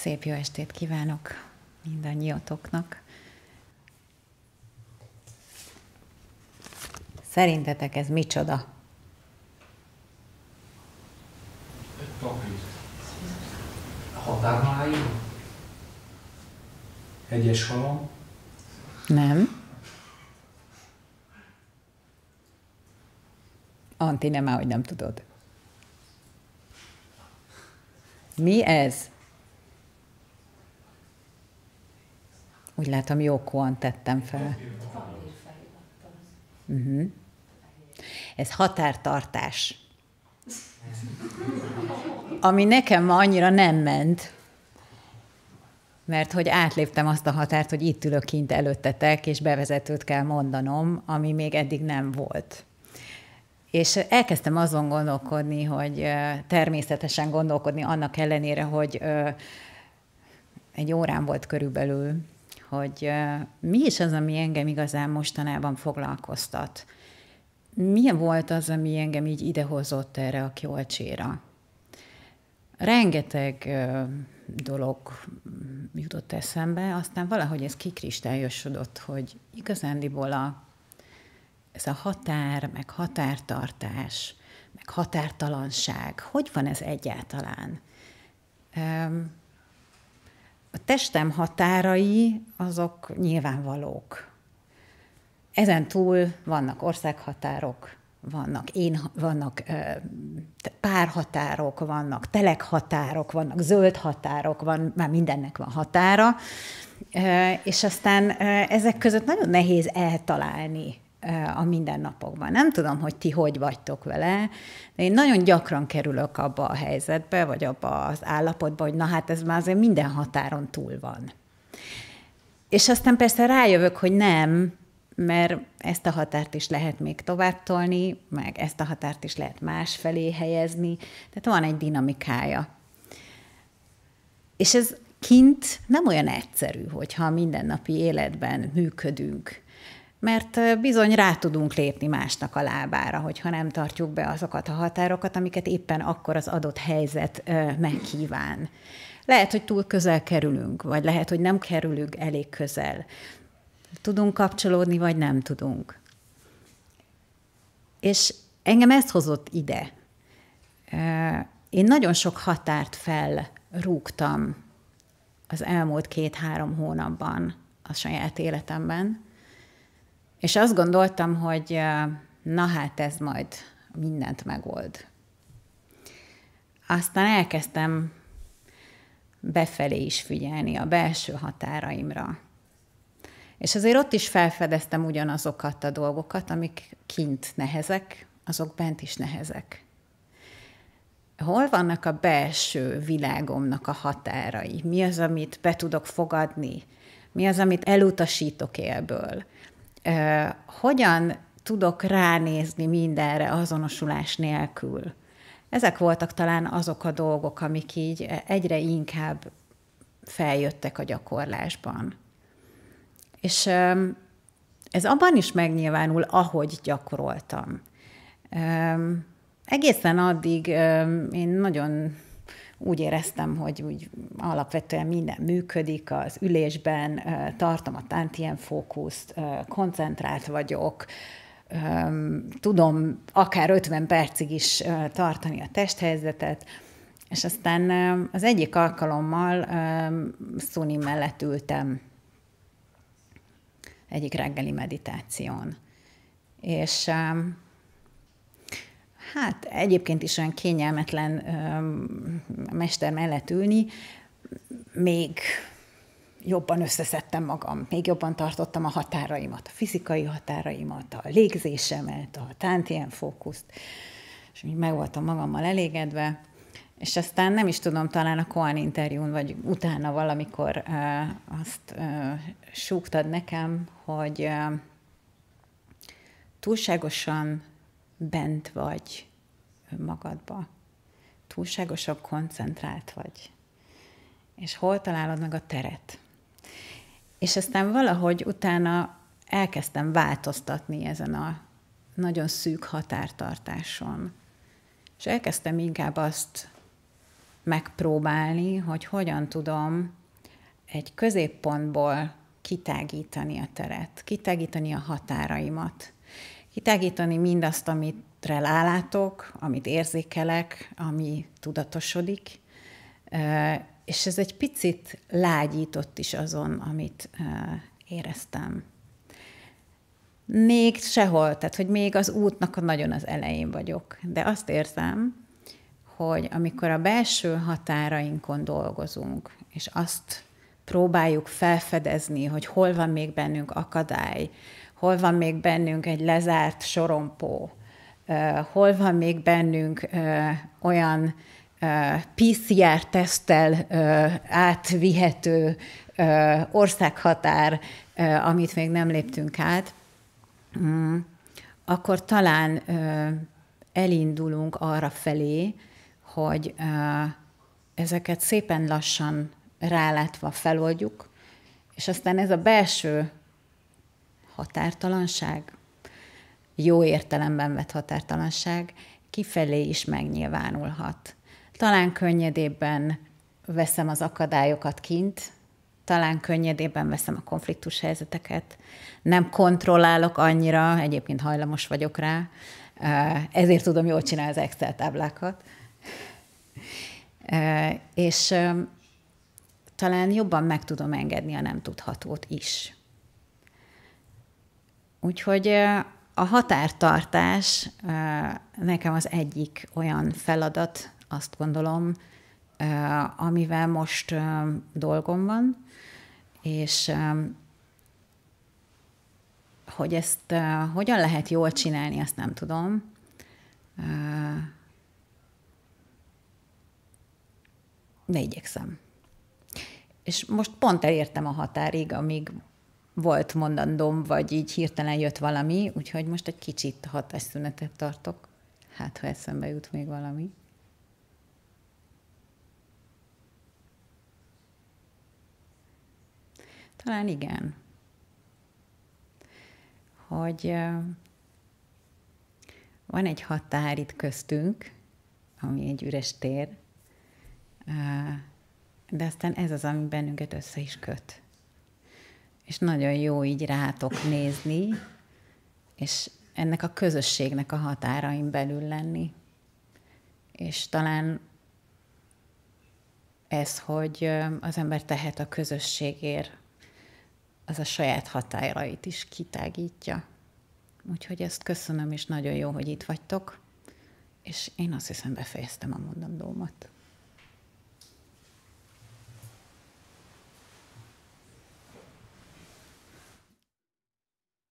Szép jó estét kívánok mindannyiatoknak. Szerintetek ez micsoda? Egy papír. Határmájú? Egyes halom? Nem. Anti, nem, hogy nem tudod. Mi ez? Úgy látom, jókóan tettem fel. Uh-huh. Ez határtartás. Ami nekem ma annyira nem ment, mert hogy átléptem azt a határt, hogy itt ülök kint előttetek, és bevezetőt kell mondanom, ami még eddig nem volt. És elkezdtem azon gondolkodni, hogy természetesen gondolkodni annak ellenére, hogy egy órán volt körülbelül, hogy mi is az, ami engem igazán mostanában foglalkoztat. Milyen volt az, ami engem így idehozott erre a kiolcséra? Rengeteg dolog jutott eszembe, aztán valahogy ez kikristályosodott, hogy igazándiból a, ez a határ, meg határtartás, meg határtalanság, hogy van ez egyáltalán? a testem határai azok nyilvánvalók. Ezen túl vannak országhatárok, vannak én, vannak ö, párhatárok, vannak telekhatárok, vannak zöld határok, van, már mindennek van határa, ö, és aztán ö, ezek között nagyon nehéz eltalálni a mindennapokban. Nem tudom, hogy ti hogy vagytok vele, de én nagyon gyakran kerülök abba a helyzetbe, vagy abba az állapotba, hogy na hát ez már azért minden határon túl van. És aztán persze rájövök, hogy nem, mert ezt a határt is lehet még tovább tolni, meg ezt a határt is lehet más felé helyezni, tehát van egy dinamikája. És ez kint nem olyan egyszerű, hogyha a mindennapi életben működünk, mert bizony rá tudunk lépni másnak a lábára, hogyha nem tartjuk be azokat a határokat, amiket éppen akkor az adott helyzet megkíván. Lehet, hogy túl közel kerülünk, vagy lehet, hogy nem kerülünk elég közel. Tudunk kapcsolódni, vagy nem tudunk. És engem ezt hozott ide. Én nagyon sok határt felrúgtam az elmúlt két-három hónapban a saját életemben, és azt gondoltam, hogy na hát ez majd mindent megold. Aztán elkezdtem befelé is figyelni, a belső határaimra. És azért ott is felfedeztem ugyanazokat a dolgokat, amik kint nehezek, azok bent is nehezek. Hol vannak a belső világomnak a határai? Mi az, amit be tudok fogadni? Mi az, amit elutasítok élből? hogyan tudok ránézni mindenre azonosulás nélkül. Ezek voltak talán azok a dolgok, amik így egyre inkább feljöttek a gyakorlásban. És ez abban is megnyilvánul, ahogy gyakoroltam. Egészen addig én nagyon úgy éreztem, hogy úgy alapvetően minden működik, az ülésben tartom a ilyen fókuszt, koncentrált vagyok, tudom akár 50 percig is tartani a testhelyzetet, és aztán az egyik alkalommal Szuni mellett ültem egyik reggeli meditáción. És Hát egyébként is olyan kényelmetlen ö, mester mellett ülni, még jobban összeszedtem magam, még jobban tartottam a határaimat, a fizikai határaimat, a légzésemet, a tántien fókuszt, és így meg voltam magammal elégedve, és aztán nem is tudom, talán a Koan interjún, vagy utána valamikor ö, azt ö, súgtad nekem, hogy ö, túlságosan bent vagy magadba. Túlságosan koncentrált vagy. És hol találod meg a teret? És aztán valahogy utána elkezdtem változtatni ezen a nagyon szűk határtartáson. És elkezdtem inkább azt megpróbálni, hogy hogyan tudom egy középpontból kitágítani a teret, kitágítani a határaimat, kitágítani mindazt, amit relálátok, amit érzékelek, ami tudatosodik, és ez egy picit lágyított is azon, amit éreztem. Még sehol, tehát hogy még az útnak a nagyon az elején vagyok, de azt érzem, hogy amikor a belső határainkon dolgozunk, és azt próbáljuk felfedezni, hogy hol van még bennünk akadály, hol van még bennünk egy lezárt sorompó, hol van még bennünk olyan PCR-tesztel átvihető országhatár, amit még nem léptünk át, mm, akkor talán elindulunk arra felé, hogy ezeket szépen lassan rálátva feloldjuk, és aztán ez a belső határtalanság, jó értelemben vett határtalanság kifelé is megnyilvánulhat. Talán könnyedébben veszem az akadályokat kint, talán könnyedébben veszem a konfliktus helyzeteket, nem kontrollálok annyira, egyébként hajlamos vagyok rá, eh, ezért tudom jól csinálni az Excel táblákat. Eh, és eh, talán jobban meg tudom engedni a nem tudhatót is. Úgyhogy a határtartás nekem az egyik olyan feladat, azt gondolom, amivel most dolgom van, és hogy ezt hogyan lehet jól csinálni, azt nem tudom. De igyekszem. És most pont elértem a határig, amíg volt mondandóm, vagy így hirtelen jött valami, úgyhogy most egy kicsit hatásszünetet tartok. Hát, ha eszembe jut még valami. Talán igen. Hogy van egy határ itt köztünk, ami egy üres tér, de aztán ez az, ami bennünket össze is köt és nagyon jó így rátok nézni, és ennek a közösségnek a határain belül lenni. És talán ez, hogy az ember tehet a közösségért, az a saját határait is kitágítja. Úgyhogy ezt köszönöm, és nagyon jó, hogy itt vagytok. És én azt hiszem, befejeztem a mondandómat.